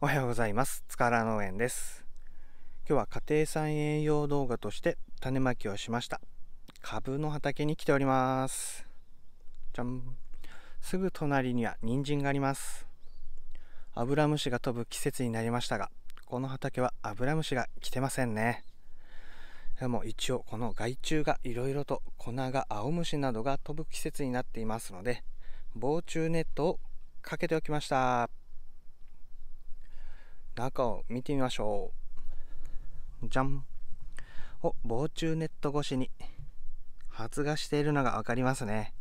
おはようございます。塚原農園です。今日は家庭菜園用動画として種まきをしました。株の畑に来ております。じゃん。すぐ隣には人参があります。アブラムシが飛ぶ季節になりましたが、この畑はアブラムシが来てませんね。でも一応この害虫がいろいろと粉が青虫などが飛ぶ季節になっていますので、防虫ネットをかけておきました。中を見てみましょうじゃんお防虫ネット越しに発芽しているのが分かりますね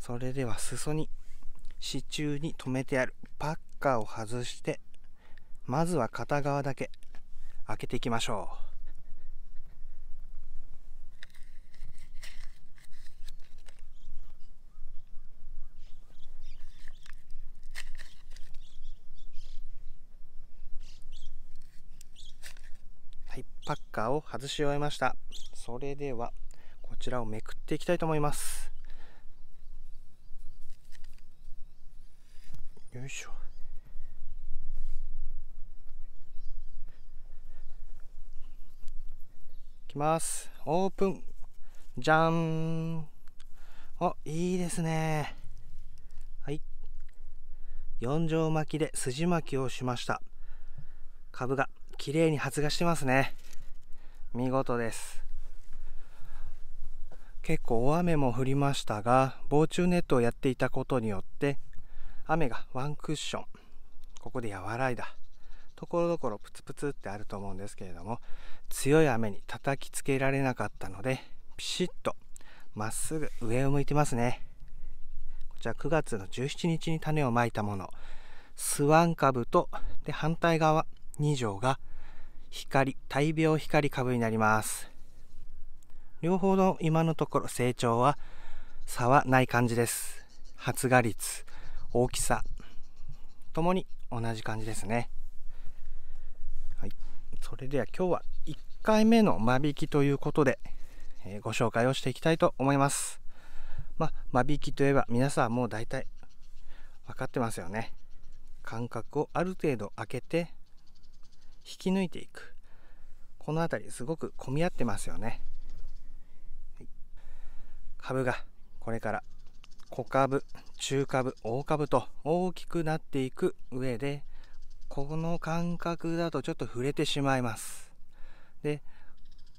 それでは裾に支柱に留めてあるパッカーを外してまずは片側だけ開けていきましょうカーを外し終えましたそれではこちらをめくっていきたいと思いますよいしょいきますオープンじゃんおいいですねはい4畳巻きで筋巻きをしました株が綺麗に発芽してますね見事です結構大雨も降りましたが防虫ネットをやっていたことによって雨がワンクッションここで和らいだところどころプツプツってあると思うんですけれども強い雨に叩きつけられなかったのでピシッとまっすぐ上を向いてますねこちら9月の17日に種をまいたものスワン株とで反対側2畳が光、大病光株になります。両方の今のところ成長は差はない感じです。発芽率、大きさ、ともに同じ感じですね。はい。それでは今日は1回目の間引きということで、えー、ご紹介をしていきたいと思います。まあ、間引きといえば皆さんもう大体分かってますよね。間隔をある程度空けて引き抜いていくこの辺りすごく混み合ってますよね株がこれから小株中株大株と大きくなっていく上でこの感覚だとちょっと触れてしまいますで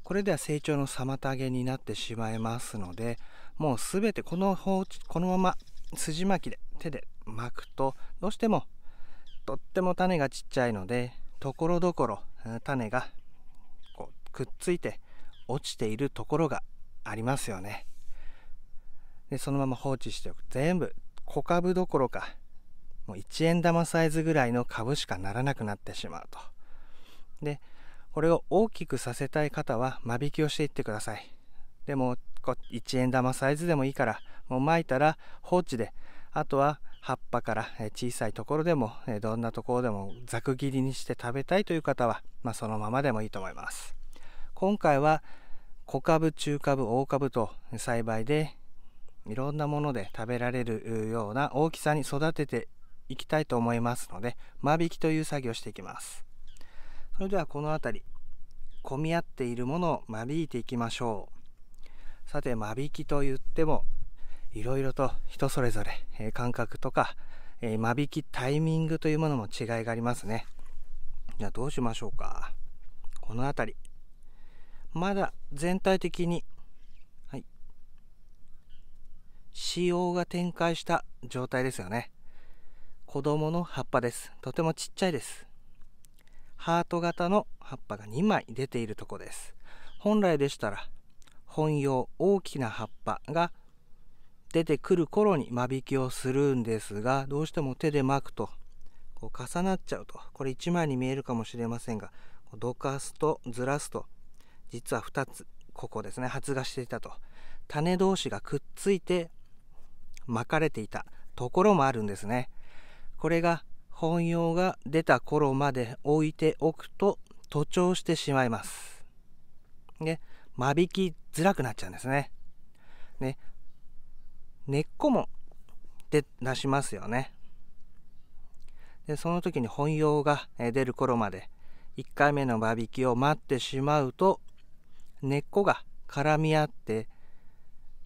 これでは成長の妨げになってしまいますのでもう全てこの放置このまま筋巻きで手で巻くとどうしてもとっても種がちっちゃいのでところどころ種がこうくっついて落ちているところがありますよねでそのまま放置しておく全部小株どころかもう1円玉サイズぐらいの株しかならなくなってしまうとでこれを大きくさせたい方は間引きをしていってくださいでも1円玉サイズでもいいからもう巻いたら放置であとは葉っぱから小さいところでもどんなところでもざく切りにして食べたいという方は、まあ、そのままでもいいと思います今回は小株中株大株と栽培でいろんなもので食べられるような大きさに育てていきたいと思いますので間引きという作業をしていきますそれではこの辺り混み合っているものを間引いていきましょうさて間引きといってもいろいろと人それぞれ、え感覚とか、え間引きタイミングというものも違いがありますねじゃあどうしましょうかこの辺りまだ全体的にはい様が展開した状態ですよね子供の葉っぱですとてもちっちゃいですハート型の葉っぱが2枚出ているとこです本来でしたら本用大きな葉っぱが出てくる頃に間引きをするんですがどうしても手で巻くとこう重なっちゃうとこれ1枚に見えるかもしれませんがどかすとずらすと実は2つここですね発芽していたと種同士がくっついて巻かれていたところもあるんですねこれが本用が出た頃まで置いておくと徒長してしまいますで間引きづらくなっちゃうんですねね根っこもで出しますよね。でその時に本用が出る頃まで1回目の間引きを待ってしまうと根っこが絡み合って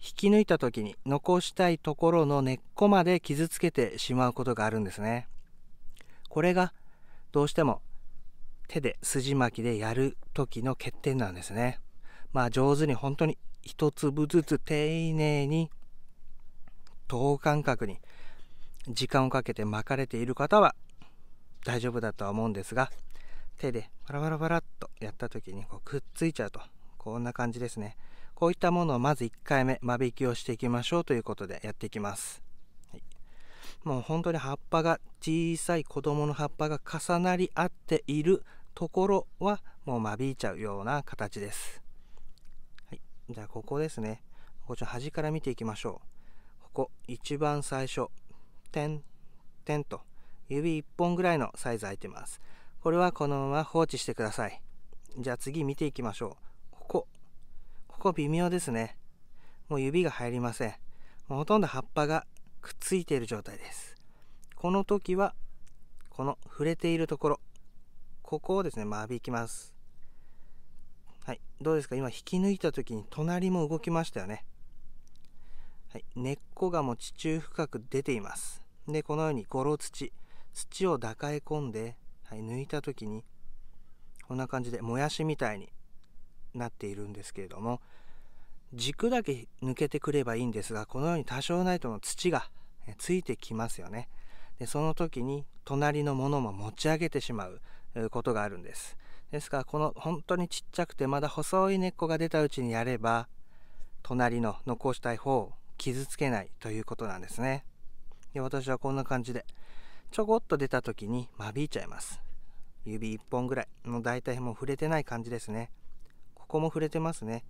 引き抜いた時に残したいところの根っこまで傷つけてしまうことがあるんですね。これがどうしても手で筋巻きでやる時の欠点なんですね。まあ上手に本当に一粒ずつ丁寧に等間隔に時間をかけて巻かれている方は大丈夫だとは思うんですが手でバラバラバラっとやった時にこうくっついちゃうとこんな感じですねこういったものをまず1回目間引きをしていきましょうということでやっていきます、はい、もう本当に葉っぱが小さい子供の葉っぱが重なり合っているところはもう間引いちゃうような形です、はい、じゃあここですねこちら端から見ていきましょうこ一番最初点点と指1本ぐらいのサイズ空いてますこれはこのまま放置してくださいじゃあ次見ていきましょうここここ微妙ですねもう指が入りませんもうほとんど葉っぱがくっついている状態ですこの時はこの触れているところここをですね間引きますはいどうですか今引き抜いた時に隣も動きましたよねはい、根っこがもう地中深く出ていますでこのようにゴロ土土を抱え込んで、はい、抜いた時にこんな感じでもやしみたいになっているんですけれども軸だけ抜けてくればいいんですがこのように多少ないとの土がついてきますよねでその時に隣のものも持ち上げてしまうことがあるんですですからこの本当にちっちゃくてまだ細い根っこが出たうちにやれば隣の残したい方を傷つけないということなんですね。で私はこんな感じでちょこっと出た時に間引いちゃいます。指1本ぐらいの大体もう触れてない感じですね。ここも触れてますね。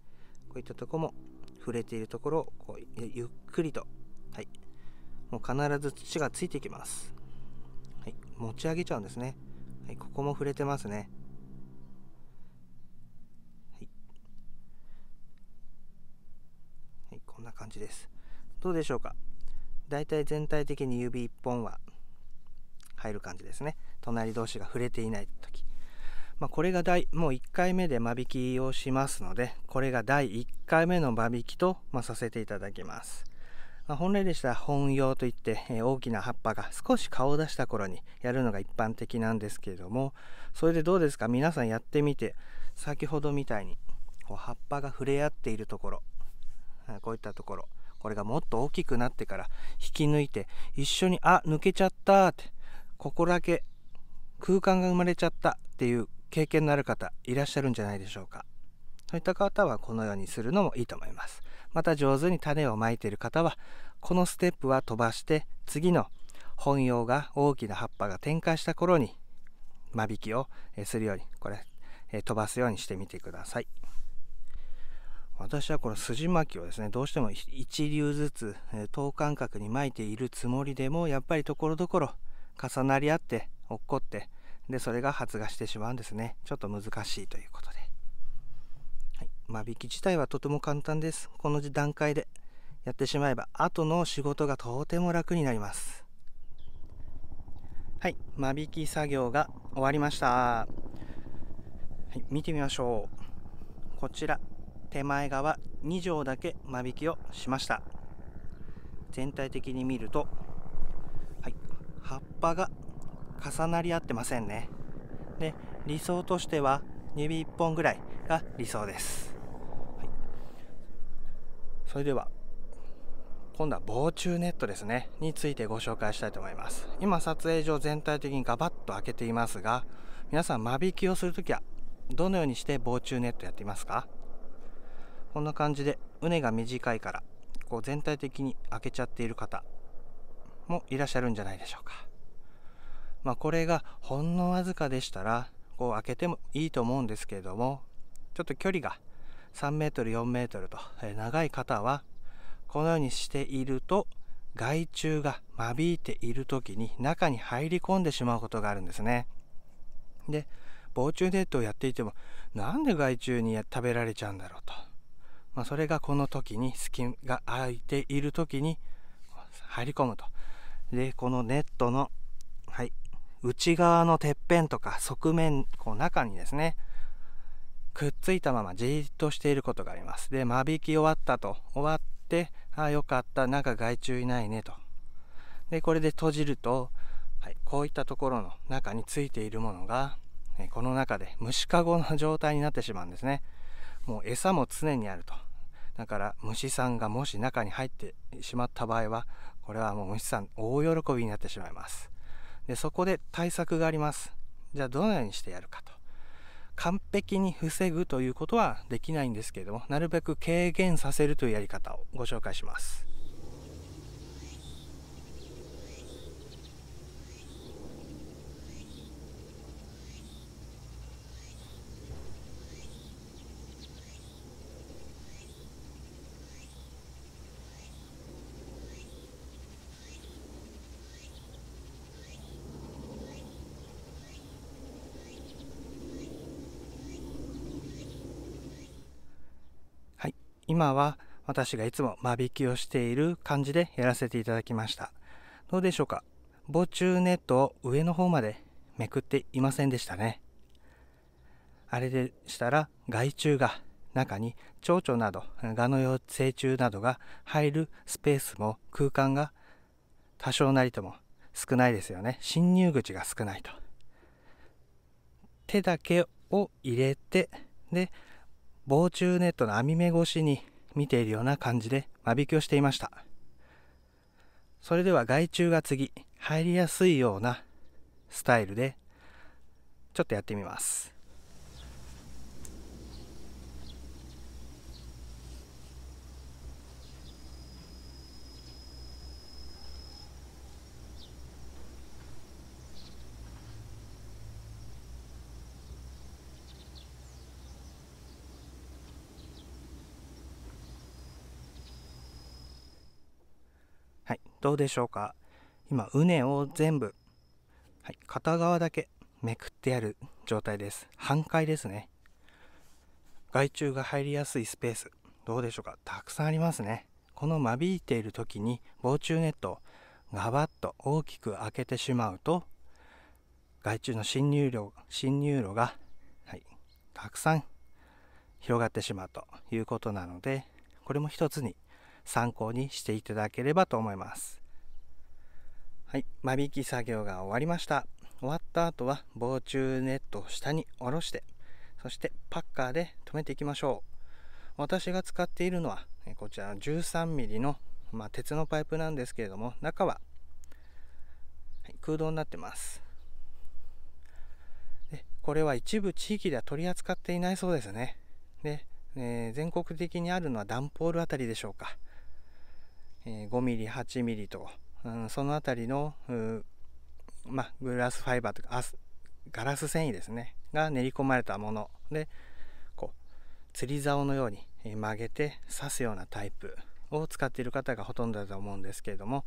こういったとこも触れているところをこうゆっくりと、はい、もう必ず土がついていきます。はい、持ち上げちゃうんですね。はい、ここも触れてますね。はい、はい、こんな感じです。どうでしょうか大体全体的に指1本は入る感じですね隣同士が触れていない時、まあ、これが第もう1回目で間引きをしますのでこれが第1回目の間引きと、まあ、させていただきます、まあ、本来でしたら本用といって、えー、大きな葉っぱが少し顔を出した頃にやるのが一般的なんですけれどもそれでどうですか皆さんやってみて先ほどみたいにこう葉っぱが触れ合っているところこういったところこれがもっと大きくなってから引き抜いて一緒にあ抜けちゃったってここだけ空間が生まれちゃったっていう経験のある方いらっしゃるんじゃないでしょうかそういった方はこのようにするのもいいと思いますまた上手に種をまいている方はこのステップは飛ばして次の本葉が大きな葉っぱが展開した頃に間引きをするようにこれ飛ばすようにしてみてください。私はこの筋巻きをですねどうしても一粒ずつ等間隔に巻いているつもりでもやっぱりところどころ重なり合って落っこってでそれが発芽してしまうんですねちょっと難しいということで、はい、間引き自体はとても簡単ですこの段階でやってしまえば後の仕事がとても楽になりますはい間引き作業が終わりました、はい、見てみましょうこちら手前側2畳だけ間引きをしました全体的に見ると、はい、葉っぱが重なり合ってませんねで理想としては指1本ぐらいが理想です、はい、それでは今度は防虫ネットですねについてご紹介したいと思います今撮影上全体的にガバッと開けていますが皆さん間引きをするときはどのようにして防虫ネットやっていますかこんな感じで畝が短いからこう全体的に開けちゃっている方もいらっしゃるんじゃないでしょうか。まあ、これがほんのわずかでしたらこう開けてもいいと思うんですけれどもちょっと距離が3 m 4 m と長い方はこのようにしていると害虫が間引いている時に中に入り込んでしまうことがあるんですね。で防虫ネットをやっていてもなんで害虫に食べられちゃうんだろうと。まあ、それがこの時に隙が空いている時に入り込むとでこのネットの、はい、内側のてっぺんとか側面こう中にですねくっついたままじっとしていることがありますで間引き終わったと終わってああよかったなんか害虫いないねとでこれで閉じると、はい、こういったところの中についているものがこの中で虫かごの状態になってしまうんですねもう餌も常にあるとだから虫さんがもし中に入ってしまった場合はこれはもう虫さん大喜びになってしまいますでそこで対策がありますじゃあどのようにしてやるかと完璧に防ぐということはできないんですけれどもなるべく軽減させるというやり方をご紹介します今は私がいつも間引きをしている感じでやらせていただきましたどうでしょうか防虫ネットを上の方までめくっていませんでしたねあれでしたら害虫が中に蝶々などガの幼成虫などが入るスペースも空間が多少なりとも少ないですよね侵入口が少ないと手だけを入れてで防虫ネットの網目越しに見ているような感じで間引きをしていましたそれでは害虫が次入りやすいようなスタイルでちょっとやってみますどうでしょうか今畝を全部、はい、片側だけめくってやる状態です半壊ですね害虫が入りやすいスペースどうでしょうかたくさんありますねこの間引いている時に防虫ネットをガバッと大きく開けてしまうと害虫の侵入量侵入路が、はい、たくさん広がってしまうということなのでこれも一つに参考にしていただければと思います。はい、間引き作業が終わりました。終わった後は防虫ネットを下に下ろしてそしてパッカーで留めていきましょう私が使っているのはこちらの 13mm の、まあ、鉄のパイプなんですけれども中は、空洞になってますでこれは一部地域では取り扱っていないそうですねで、えー、全国的にあるのは段ポールあたりでしょうかえ 5mm、8mm と、うん、その辺りの、まグラスファイバーとかガラス繊維ですねが練り込まれたものでこう釣り竿のように曲げて刺すようなタイプを使っている方がほとんどだと思うんですけれども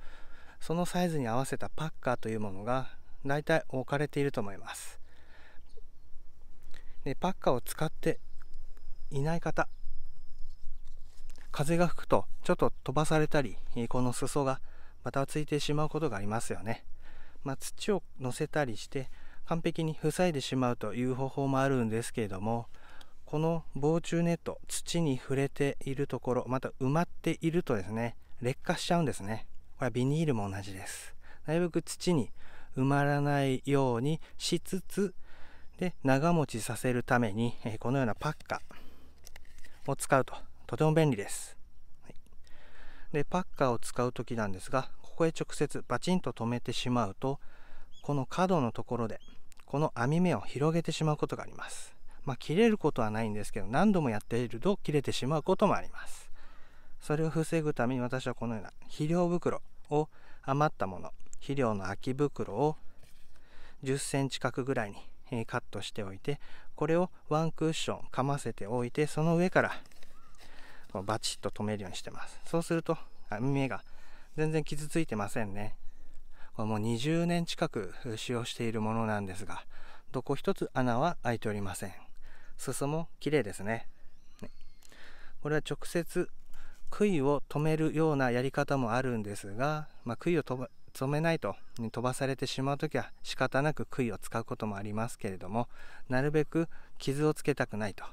そのサイズに合わせたパッカーというものが大体置かれていると思いますでパッカーを使っていない方風が吹くとちょっと飛ばされたりこの裾がバタついてしまうことがありますよね、まあ、土を乗せたりして完璧に塞いでしまうという方法もあるんですけれどもこの防虫ネット土に触れているところまた埋まっているとですね劣化しちゃうんですねこれはビニールも同じですなるべく土に埋まらないようにしつつで長持ちさせるためにこのようなパッカを使うととても便利です。はい、でパッカーを使う時なんですがここへ直接バチンと留めてしまうとこの角のところでこの網目を広げてしまうことがあります。まあ、切れることはないんですけど何度もやっていると切れてしまうこともあります。それを防ぐために私はこのような肥料袋を余ったもの肥料の空き袋を10センチ角ぐらいにカットしておいてこれをワンクッションかませておいてその上からこうバチッと止めるようにしてますそうすると目が全然傷ついてませんねこれもう20年近く使用しているものなんですがどこ一つ穴は開いておりません裾も綺麗ですねこれは直接杭を止めるようなやり方もあるんですが、まあ、杭を止めないと、飛ばされてしまう時は仕方なく杭を使うこともありますけれどもなるべく傷をつけたくないと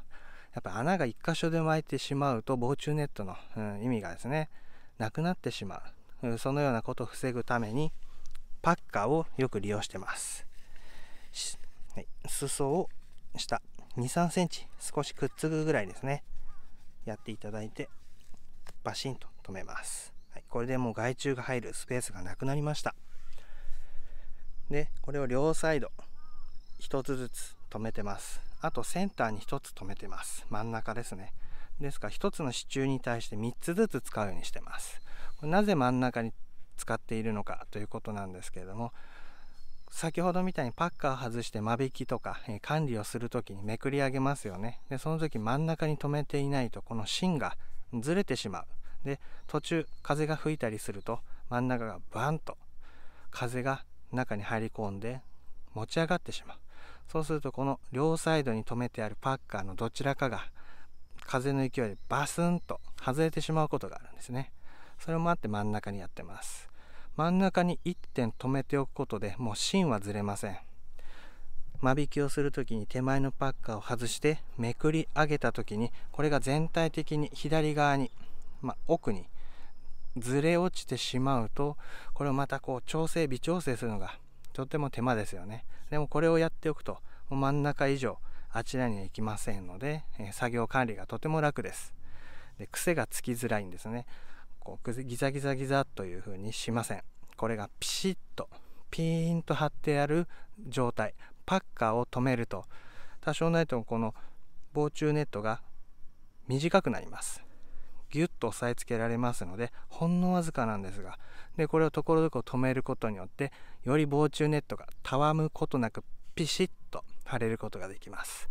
やっぱ穴が1箇所で巻いてしまうと防虫ネットの、うん、意味がですねなくなってしまう、うん、そのようなことを防ぐためにパッカーをよく利用してますはい、裾を下23センチ少しくっつくぐらいですねやっていただいてバシンと止めます、はい、これでもう害虫が入るスペースがなくなりましたでこれを両サイド1つずつ止めてますあとセンターに1つ止めてます真ん中ですねですから1つの支柱に対して3つずつ使うようにしてますなぜ真ん中に使っているのかということなんですけれども先ほどみたいにパッカー外して間引きとか、え管理をする時にめくり上げますよねでその時真ん中に止めていないとこの芯がずれてしまうで途中風が吹いたりすると真ん中がバンと風が中に入り込んで持ち上がってしまうそうするとこの両サイドに止めてあるパッカーのどちらかが風の勢いでバスンと外れてしまうことがあるんですねそれもあって真ん中にやってます真ん中に1点止めておくことでもう芯はずれません間引きをする時に手前のパッカーを外してめくり上げた時にこれが全体的に左側に、まあ、奥にずれ落ちてしまうとこれをまたこう調整微調整するのがとても手間ですよねでもこれをやっておくともう真ん中以上あちらには行きませんので、え作業管理がとても楽ですで癖がつきづらいんですねこうギザギザギザという風にしませんこれがピシッとピーンと張ってある状態パッカーを止めると多少ないとこの防虫ネットが短くなりますギュッと押さえつけられますのでほんのわずかなんですがでこれをところどころ止めることによってより防虫ネットがたわむことなくピシッと貼れることができます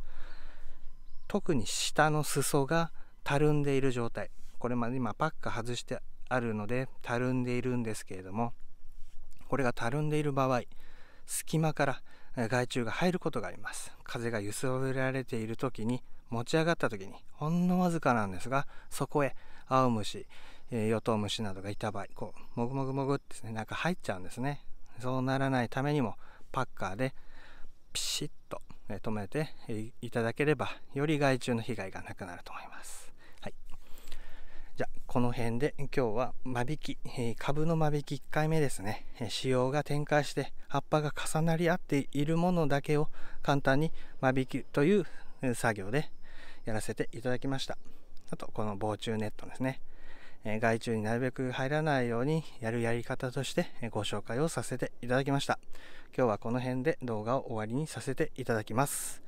特に下の裾がたるんでいる状態これまで今パック外してあるのでたるんでいるんですけれどもこれがたるんでいる場合隙間から害虫が入ることがあります風が揺すられている時に持ち上がった時にほんのわずかなんですがそこへアオムシ、えヨトウムシなどがいた場合、こうもぐもぐもぐってですね中入っちゃうんですねそうならないためにもパッカーでピシッと止めていただければより害虫の被害がなくなると思います、はい、じゃこの辺で今日は間引き株の間引き1回目ですね仕様が展開して葉っぱが重なり合っているものだけを簡単に間引きという作業でやらせていただきました。あとこの防虫ネットですね、え害虫になるべく入らないようにやるやり方としてご紹介をさせていただきました今日はこの辺で動画を終わりにさせていただきます、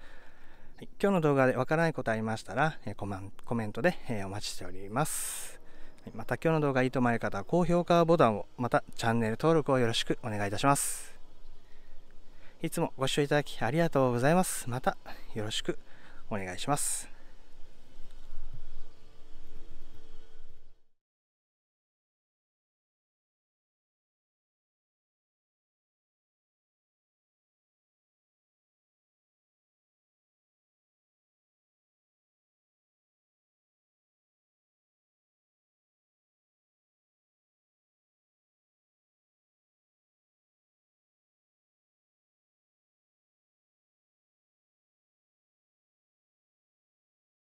はい、今日の動画でわからないことありましたらココメントでお待ちしておりますまた今日の動画いいと思われる方は高評価ボタンをまたチャンネル登録をよろしくお願いいたしますいつもご視聴いただきありがとうございますまたよろしくお願いします